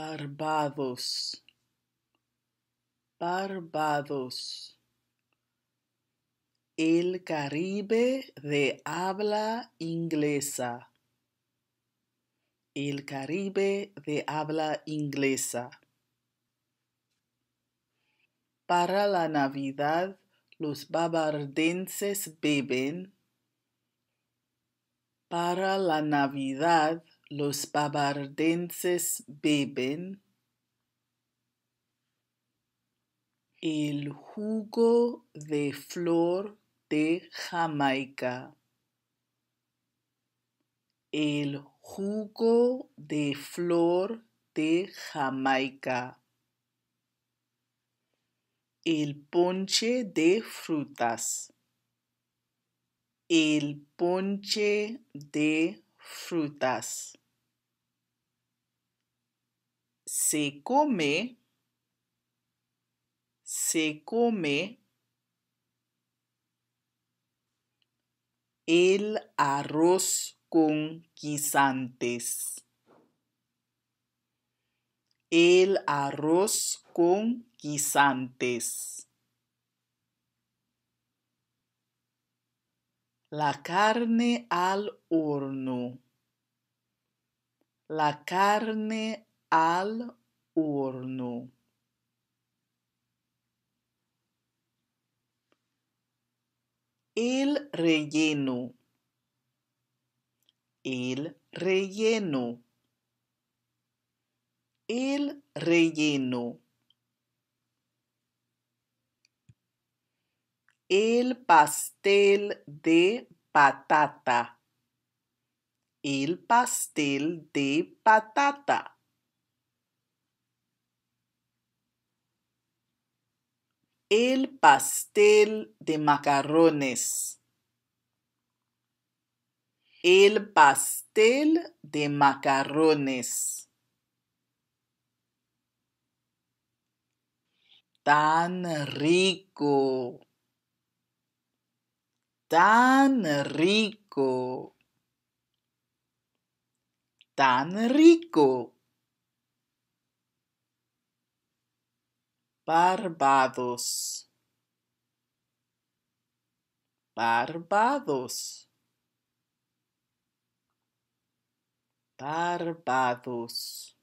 Barbados, Barbados. El Caribe de habla inglesa. El Caribe de habla inglesa. Para la Navidad, los babardenses beben. Para la Navidad, los babardenses beben el jugo de flor de Jamaica. El jugo de flor de Jamaica. El ponche de frutas. El ponche de frutas. Se come, se come el arroz con guisantes. El arroz con guisantes. La carne al horno. La carne al horno. El relleno. El relleno. El relleno. el pastel de patata. El pastel de patata. El pastel de macarrones. El pastel de macarrones. Tan rico. Tan rico. Tan rico. Barbados. Barbados. Barbados.